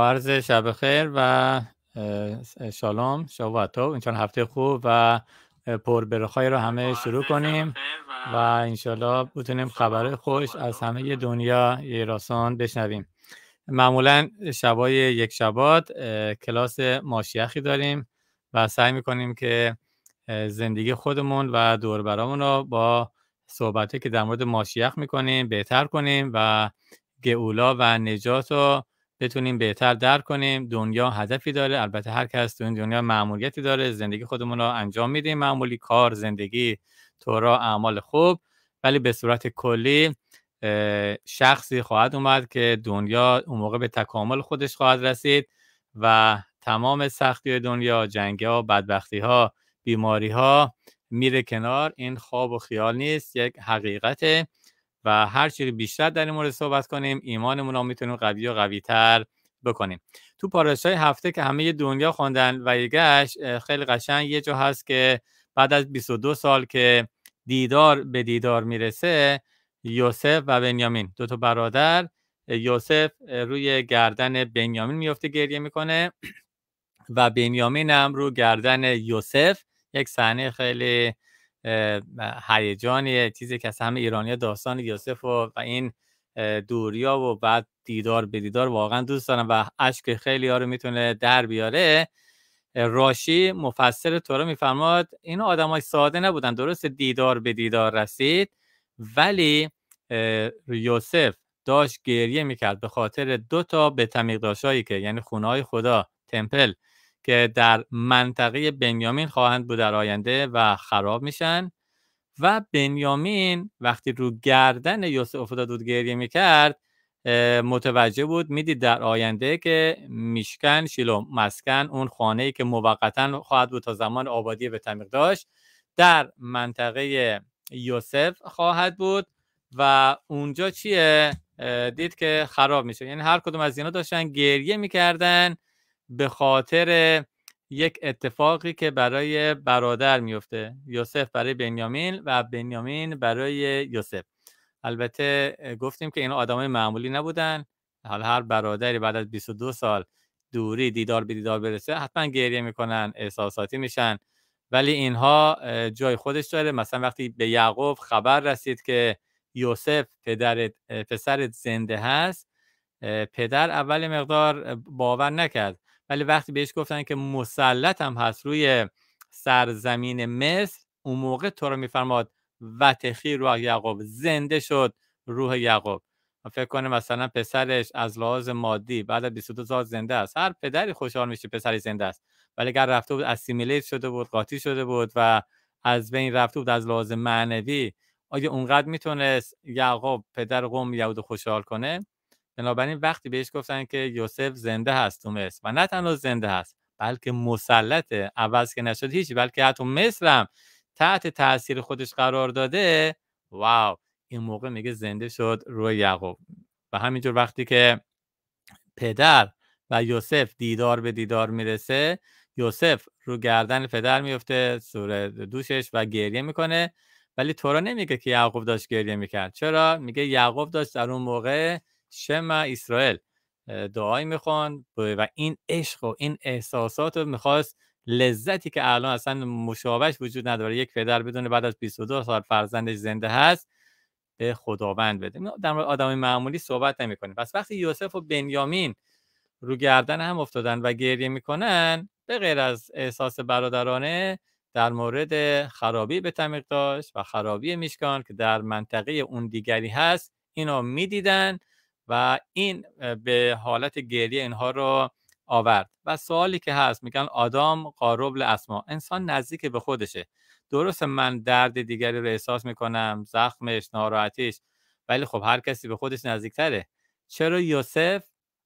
عرض شب خیر و شالام شب و تو هفته خوب و پر برخای رو همه شروع کنیم و انشالله بتونیم خبر خوش از همه دنیا راسان بشنویم معمولا شبای یک شبات کلاس ماشیخی داریم و سعی میکنیم که زندگی خودمون و دوربرامون رو با صحبته که در مورد ماشیخ میکنیم بهتر کنیم و گئولا و نجات رو بتونیم بهتر درک کنیم دنیا هدفی داره البته هر کس تو این دنیا معمولیتی داره زندگی خودمون رو انجام میدیم معمولی کار زندگی تورا اعمال خوب ولی به صورت کلی شخصی خواهد اومد که دنیا اون موقع به تکامل خودش خواهد رسید و تمام سختی دنیا جنگ ها بدبختی ها بیماری ها میره کنار این خواب و خیال نیست یک حقیقته و هر چیزی بیشتر در این مورد صحبت کنیم ایمانمون رو میتونیم قوی و قوی تر بکنیم تو های هفته که همه دنیا خواندن و یگش خیلی قشنگ یه جا هست که بعد از 22 سال که دیدار به دیدار میرسه یوسف و بنیامین دو تا برادر یوسف روی گردن بنیامین میفته گریه میکنه و بنیامین هم رو گردن یوسف یک صحنه خیلی هیجانی چیزی که از همه ایرانی داستان یوسف و, و این دوریا و بعد دیدار به دیدار واقعا دوست دارم و اشک خیلی ها رو میتونه در بیاره راشی مفسر رو میفرماد این های ساده نبودن درست دیدار به دیدار رسید ولی یوسف داشت گریه میکرد به خاطر دو تا به تمیق که یعنی خونه های خدا تمپل که در منطقه بنیامین خواهند بود در آینده و خراب میشن و بنیامین وقتی رو گردن یوسف افتاد بود گریه میکرد متوجه بود میدید در آینده که میشکن شیلو مسکن اون خانه ای که موقتا خواهد بود تا زمان آبادی به تمیق داشت در منطقه یوسف خواهد بود و اونجا چیه دید که خراب میشه یعنی هر کدوم از اینا داشتن گریه میکردن به خاطر یک اتفاقی که برای برادر میفته یوسف برای بنیامین و بنیامین برای یوسف البته گفتیم که این آدمای معمولی نبودن حالا هر برادری بعد از 22 سال دوری دیدار به دیدار برسه حتما گریه میکنن احساساتی میشن ولی اینها جای خودش داره مثلا وقتی به یعقوب خبر رسید که یوسف پدرت پسرت زنده هست پدر اول مقدار باور نکرد ولی وقتی بهش گفتن که مسلط هم هست روی سرزمین مصر اون موقع تو رو میفرماد وتخی روح یعقوب زنده شد روح یعقوب فکر کنه مثلا پسرش از لحاظ مادی بعد از 22 زنده است هر پدری خوشحال میشه پسری زنده است ولی اگر رفته بود اسیمیلیت شده بود قاطی شده بود و از بین رفته بود از لحاظ معنوی آیا اونقدر میتونست یعقوب پدر قوم یهود خوشحال کنه بنابراین وقتی بهش گفتن که یوسف زنده هست تو مصر و نه تنها زنده هست بلکه مسلطه عوض که نشد هیچی بلکه حتی مصرم تحت تاثیر خودش قرار داده واو این موقع میگه زنده شد روی یعقوب و همینجور وقتی که پدر و یوسف دیدار به دیدار میرسه یوسف رو گردن پدر میفته سور دوشش و گریه میکنه ولی تورا نمیگه که یعقوب داشت گریه میکرد چرا میگه یعقوب داشت در اون موقع شما اسرائیل دعایی میخوان و این عشق و این احساسات رو میخواست لذتی که الان اصلا مشابهش وجود نداره یک پدر بدونه بعد از 22 سال فرزندش زنده هست به خداوند بده در مورد آدم معمولی صحبت نمیکنیم پس وقتی یوسف و بنیامین رو گردن هم افتادن و گریه میکنن به غیر از احساس برادرانه در مورد خرابی به تمیق داشت و خرابی میشکان که در منطقه اون دیگری هست اینا میدیدن و این به حالت گریه اینها رو آورد و سوالی که هست میگن آدم قارب اسما انسان نزدیک به خودشه درست من درد دیگری رو احساس میکنم زخمش ناراحتیش ولی خب هر کسی به خودش نزدیکتره چرا یوسف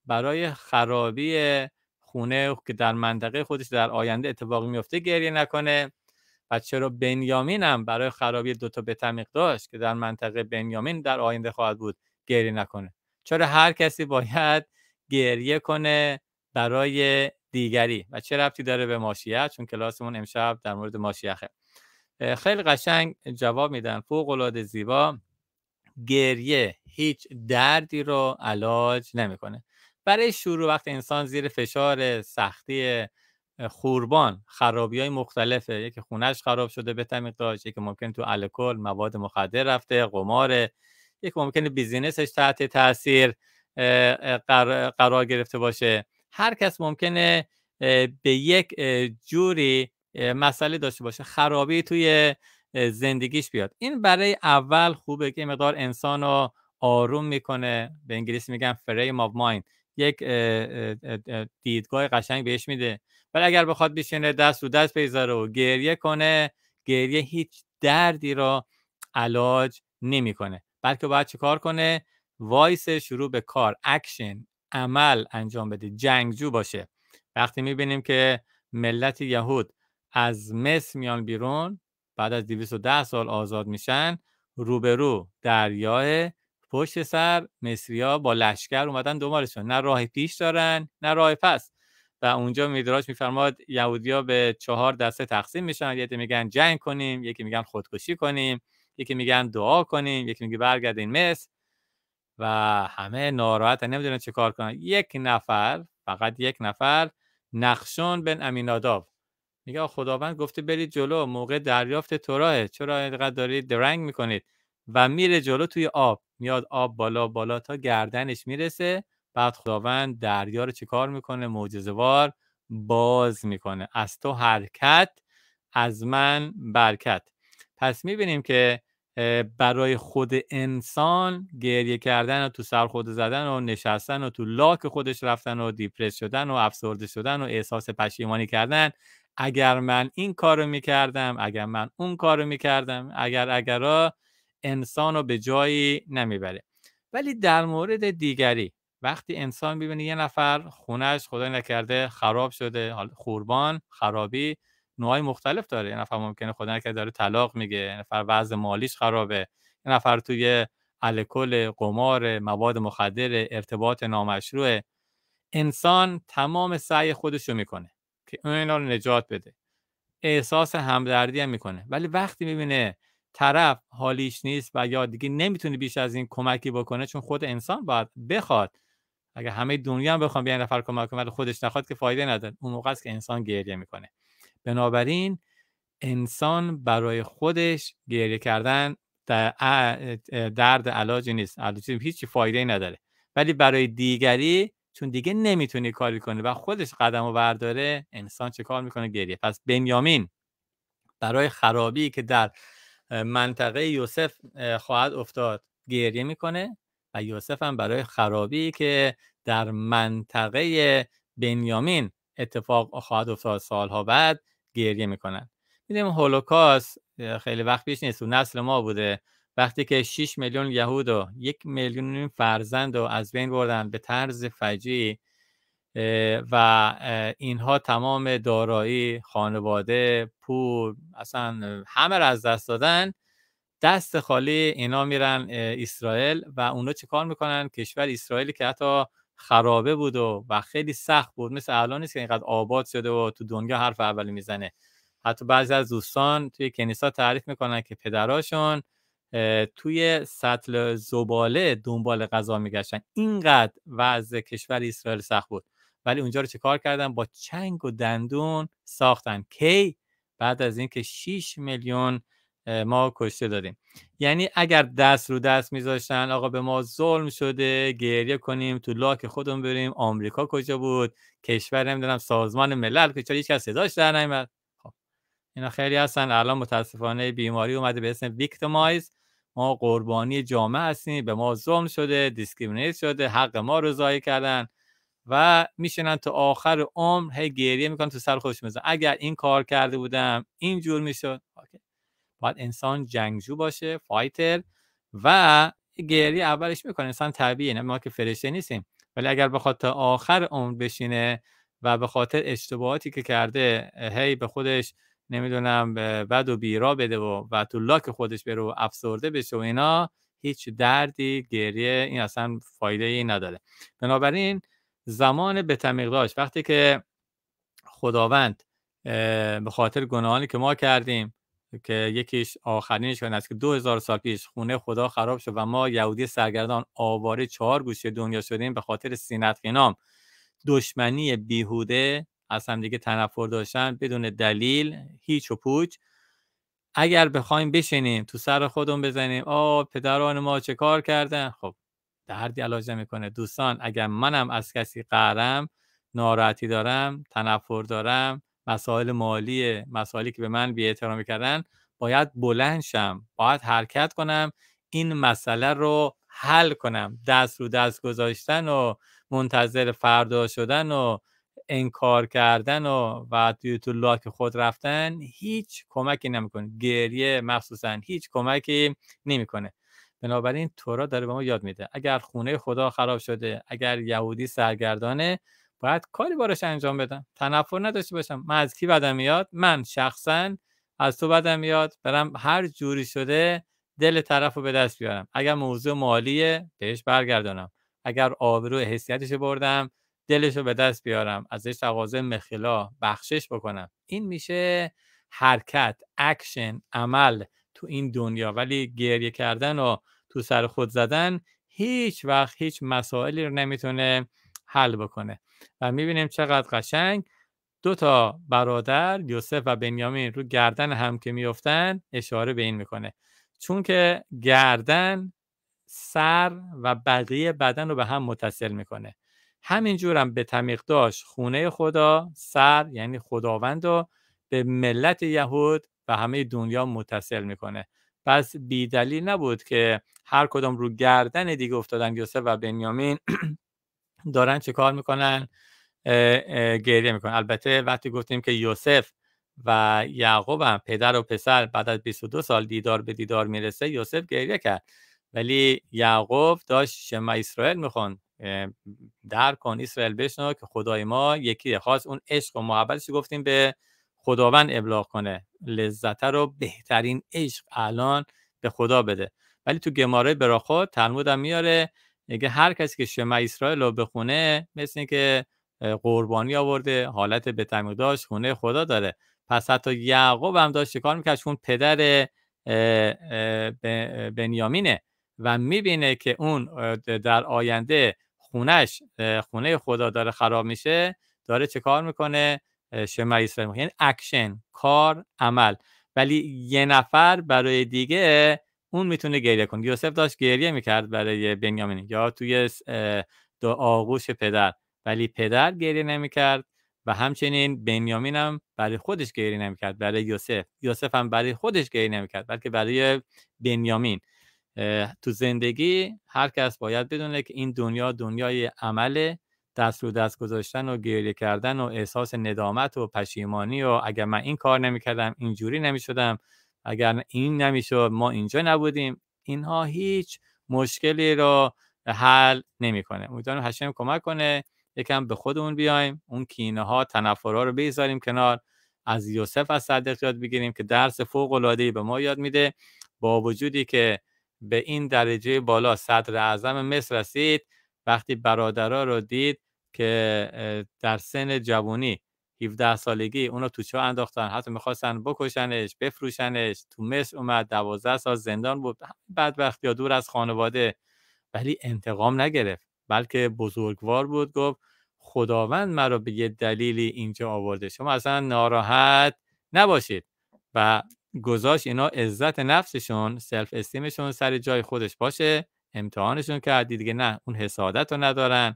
برای خرابی خونه که در منطقه خودش در آینده اتفاقی میفته گریه نکنه و چرا بنیامین هم برای خرابی دوتا تمیق داشت که در منطقه بنیامین در آینده خواهد بود گریه نکنه چرا هر کسی باید گریه کنه برای دیگری و چه ربطی داره به ماشیه چون کلاسمون امشب در مورد ماشیخه خیلی قشنگ جواب میدن فوق العاده زیبا گریه هیچ دردی رو علاج نمیکنه برای شروع وقت انسان زیر فشار سختی خوربان خرابی های مختلفه یکی خونش خراب شده به تمیقاش داشت یکی ممکن تو الکل مواد مخدر رفته قمار یک ممکنه بیزینسش تحت تاثیر قرار گرفته باشه هر کس ممکنه به یک جوری مسئله داشته باشه خرابی توی زندگیش بیاد این برای اول خوبه که مقدار انسان رو آروم میکنه به انگلیسی میگن فریم آف مایند یک دیدگاه قشنگ بهش میده ولی اگر بخواد بشینه دست رو دست بگذاره و گریه کنه گریه هیچ دردی را علاج نمیکنه بلکه باید چیکار کنه وایس شروع به کار اکشن عمل انجام بده جنگجو باشه وقتی میبینیم که ملت یهود از مصر میان بیرون بعد از 210 سال آزاد میشن روبرو دریاه پشت سر ها با لشکر اومدن دنبالشون نه راه پیش دارن نه راه پس و اونجا میدراش میفرماد یهودیا به چهار دسته تقسیم میشن یکی میگن جنگ کنیم یکی میگن خودکشی کنیم یکی میگن دعا کنیم یکی میگه برگردین مصر و همه ناراحت نمیدونن چه کار کنن یک نفر فقط یک نفر نقشون بن امیناداب میگه خداوند گفته برید جلو موقع دریافت توراه چرا اینقدر دارید درنگ میکنید و میره جلو توی آب میاد آب بالا بالا تا گردنش میرسه بعد خداوند دریا رو کار میکنه معجزهوار باز میکنه از تو حرکت از من برکت پس میبینیم که برای خود انسان گریه کردن و تو سر خود زدن و نشستن و تو لاک خودش رفتن و دیپرس شدن و افسرده شدن و احساس پشیمانی کردن اگر من این رو میکردم اگر من اون رو میکردم اگر اگر انسان رو به جایی نمیبره ولی در مورد دیگری وقتی انسان ببینه یه نفر خونش خدای نکرده خراب شده خوربان خرابی نوعای مختلف داره یه نفر ممکنه خدا که داره طلاق میگه یه نفر وضع مالیش خرابه یه نفر توی الکل قمار مواد مخدر ارتباط نامشروع انسان تمام سعی خودش رو میکنه که اینا رو نجات بده احساس همدردی هم میکنه ولی وقتی میبینه طرف حالیش نیست و یا دیگه نمیتونه بیش از این کمکی بکنه چون خود انسان باید بخواد اگر همه دنیا هم بخوام بیان نفر کمک کنه ولی خودش نخواد که فایده نداره اون موقع است که انسان گریه میکنه بنابراین انسان برای خودش گریه کردن درد علاجی نیست علاجی هیچی فایده ای نداره ولی برای دیگری چون دیگه نمیتونی کاری کنه و خودش قدم و برداره انسان چه کار میکنه گریه پس بنیامین برای خرابی که در منطقه یوسف خواهد افتاد گریه میکنه و یوسف هم برای خرابی که در منطقه بنیامین اتفاق خواهد افتاد سالها بعد گریه میکنن میدیم هولوکاست خیلی وقت پیش نیست و نسل ما بوده وقتی که 6 میلیون یهود و یک میلیون فرزند رو از بین بردن به طرز فجی و اینها تمام دارایی خانواده پول اصلا همه رو از دست دادن دست خالی اینا میرن اسرائیل و اونا کار میکنن کشور اسرائیلی که حتی خرابه بود و, و خیلی سخت بود مثل الان نیست که اینقدر آباد شده و تو دنیا حرف اولی میزنه حتی بعضی از دوستان توی کنیسا تعریف میکنن که پدراشون توی سطل زباله دنبال غذا میگشتن اینقدر وضع کشور اسرائیل سخت بود ولی اونجا رو کار کردن با چنگ و دندون ساختن کی بعد از اینکه 6 میلیون ما کشته دادیم یعنی اگر دست رو دست میذاشتن آقا به ما ظلم شده گریه کنیم تو لاک خودمون بریم آمریکا کجا بود کشور نمیدونم سازمان ملل که چرا هیچ کس صداش در نمیاد خب اینا خیلی هستن الان متاسفانه بیماری اومده به اسم ویکتیمایز ما قربانی جامعه هستیم به ما ظلم شده دیسکریمینیت شده حق ما رو ضایع کردن و میشنن تا آخر عمر هی گریه میکنن تو سر خوش میزن اگر این کار کرده بودم اینجور میشد باید انسان جنگجو باشه فایتر و گری اولش میکنه انسان طبیعیه نه ما که فرشته نیستیم ولی اگر بخواد تا آخر عمر بشینه و به خاطر اشتباهاتی که کرده هی به خودش نمیدونم بد و بیرا بده و و تو لاک خودش بره و افسرده بشه و اینا هیچ دردی گریه این اصلا فایده ای نداره بنابراین زمان به داشت وقتی که خداوند به خاطر گناهانی که ما کردیم که یکیش آخرینش کنه، است که 2000 سال پیش خونه خدا خراب شد و ما یهودی سرگردان آواره چهار گوشه دنیا شدیم به خاطر سینت خینام دشمنی بیهوده از همدیگه تنفر داشتن بدون دلیل هیچ و پوچ اگر بخوایم بشینیم تو سر خودمون بزنیم آ پدران ما چه کار کردن خب دردی علاج میکنه دوستان اگر منم از کسی قهرم ناراحتی دارم تنفر دارم مسائل مالی مسائلی که به من بی احترامی کردن باید بلند شم باید حرکت کنم این مسئله رو حل کنم دست رو دست گذاشتن و منتظر فردا شدن و انکار کردن و و توی تو لاک خود رفتن هیچ کمکی نمیکنه گریه مخصوصا هیچ کمکی نمیکنه بنابراین تورا داره به ما یاد میده اگر خونه خدا خراب شده اگر یهودی سرگردانه باید کاری بارش انجام بدم تنفر نداشته باشم من از کی بدم میاد من شخصا از تو بدم میاد برم هر جوری شده دل طرف رو به دست بیارم اگر موضوع مالیه بهش برگردانم اگر آبرو حیثیتش بردم دلش رو به دست بیارم ازش تقاضای مخلا بخشش بکنم این میشه حرکت اکشن عمل تو این دنیا ولی گریه کردن و تو سر خود زدن هیچ وقت هیچ مسائلی رو نمیتونه حل بکنه و میبینیم چقدر قشنگ دو تا برادر یوسف و بنیامین رو گردن هم که میفتن اشاره به این میکنه چون که گردن سر و بقیه بدن رو به هم متصل میکنه هم به تمیق داشت خونه خدا سر یعنی خداوند رو به ملت یهود و همه دنیا متصل میکنه پس بیدلی نبود که هر کدام رو گردن دیگه افتادن یوسف و بنیامین دارن چه کار میکنن گریه میکنن البته وقتی گفتیم که یوسف و یعقوب هم پدر و پسر بعد از 22 سال دیدار به دیدار میرسه یوسف گریه کرد ولی یعقوب داشت شما اسرائیل میخوان در کن اسرائیل بشنو که خدای ما یکی خواست اون عشق و محبتش گفتیم به خداوند ابلاغ کنه لذت رو بهترین عشق الان به خدا بده ولی تو گماره براخود تلمود میاره میگه هر کسی که شمع اسرائیل رو بخونه مثل اینکه قربانی آورده حالت به داشت خونه خدا داره پس حتی یعقوب هم داشت کار میکرد چون پدر بنیامینه و میبینه که اون در آینده خونش خونه خدا داره خراب میشه داره چه کار میکنه شمع اسرائیل یعنی اکشن کار عمل ولی یه نفر برای دیگه اون میتونه گریه کنه یوسف داشت گریه میکرد برای بنیامین یا توی دو آغوش پدر ولی پدر گریه نمیکرد و همچنین بنیامین هم برای خودش گریه نمیکرد برای یوسف یوسف هم برای خودش گریه نمیکرد بلکه برای بنیامین تو زندگی هر کس باید بدونه که این دنیا دنیای عمل، دست رو دست گذاشتن و گریه کردن و احساس ندامت و پشیمانی و اگر من این کار نمیکردم اینجوری نمیشدم اگر این نمیشد ما اینجا نبودیم اینها هیچ مشکلی رو حل نمیکنه امیدوارم هشم کمک کنه یکم به خودمون بیایم اون کینه ها تنفر ها رو بیزاریم کنار از یوسف از صدق یاد بگیریم که درس فوق العاده به ما یاد میده با وجودی که به این درجه بالا صدر اعظم مصر رسید وقتی برادرها رو دید که در سن جوانی 17 سالگی اونو تو چا انداختن حتی میخواستن بکشنش بفروشنش تو مصر اومد 12 سال زندان بود بدبخت یا دور از خانواده ولی انتقام نگرفت بلکه بزرگوار بود گفت خداوند مرا به یه دلیلی اینجا آورده شما اصلا ناراحت نباشید و گذاشت اینا عزت نفسشون سلف استیمشون سر جای خودش باشه امتحانشون کردی دیگه نه اون حسادت رو ندارن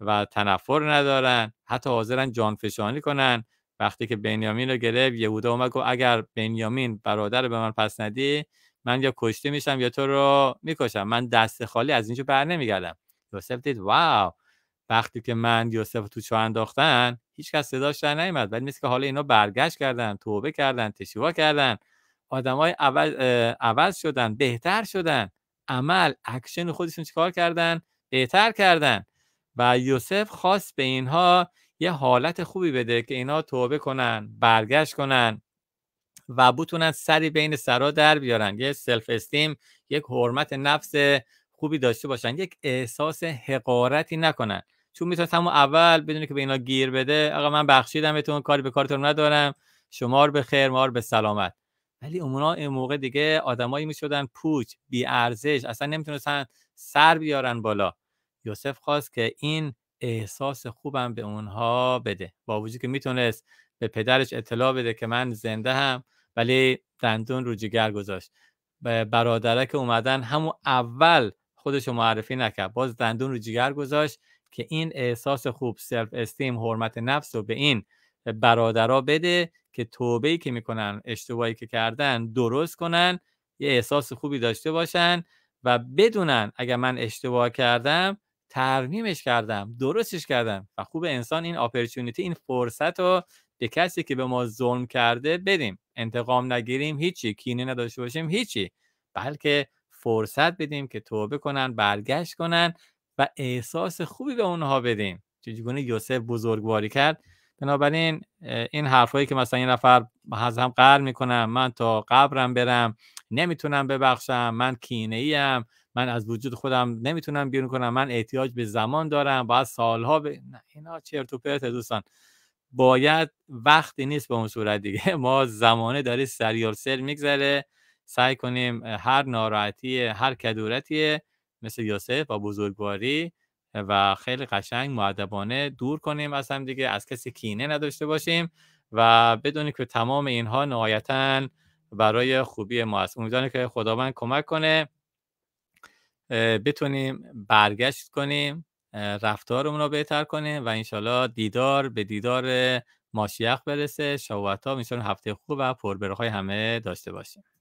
و تنفر ندارن حتی حاضرن فشانی کنن وقتی که بنیامین رو گرفت یهودا اومد گفت اگر بنیامین برادر به من پس ندی من یا کشته میشم یا تو رو میکشم من دست خالی از اینجا بر نمیگردم یوسف دید واو وقتی که من یوسف تو چاه انداختن هیچ کس صداش در نیامد ولی مثل که حالا اینا برگشت کردن توبه کردن تشیوا کردن آدمای عوض, عوض شدن بهتر شدن عمل اکشن خودشون چیکار کردن بهتر کردن و یوسف خواست به اینها یه حالت خوبی بده که اینها توبه کنن برگشت کنن و بتونن سری بین سرا در بیارن یه سلف استیم یک حرمت نفس خوبی داشته باشن یک احساس حقارتی نکنن چون میتونست همون اول بدونی که به اینا گیر بده آقا من بخشیدم بهتون کاری به کارتون ندارم شمار به خیر مار به سلامت ولی اونا این موقع دیگه آدمایی میشدن پوچ بی ارزش اصلا نمیتونستن سر بیارن بالا یوسف خواست که این احساس خوبم به اونها بده با وجود که میتونست به پدرش اطلاع بده که من زنده هم ولی دندون رو جگر گذاشت برادره که اومدن همون اول خودش معرفی نکرد باز دندون رو جگر گذاشت که این احساس خوب سلف استیم حرمت نفس رو به این برادرا بده که توبهی که میکنن اشتباهی که کردن درست کنن یه احساس خوبی داشته باشن و بدونن اگر من اشتباه کردم ترمیمش کردم درستش کردم و خوب انسان این اپرچونیتی این فرصت رو به کسی که به ما ظلم کرده بدیم انتقام نگیریم هیچی کینه نداشته باشیم هیچی بلکه فرصت بدیم که توبه کنن برگشت کنن و احساس خوبی به اونها بدیم چجوری یوسف بزرگواری کرد بنابراین این حرفایی که مثلا این نفر از هم قر میکنم من تا قبرم برم نمیتونم ببخشم من کینه ایم من از وجود خودم نمیتونم بیرون کنم من احتیاج به زمان دارم باید سالها به نه اینا چرت و پرت دوستان باید وقتی نیست به اون صورت دیگه ما زمانه داره سریال سر میگذره سعی کنیم هر ناراحتی هر کدورتی مثل یوسف و بزرگواری و خیلی قشنگ معدبانه دور کنیم از هم دیگه از کسی کینه نداشته باشیم و بدونی که تمام اینها نهایتا برای خوبی ما است امیدوارم که خداوند کمک کنه بتونیم برگشت کنیم رفتارمون رو بهتر کنیم و انشالله دیدار به دیدار ماشیخ برسه شاوات ها هفته خوب و های همه داشته باشیم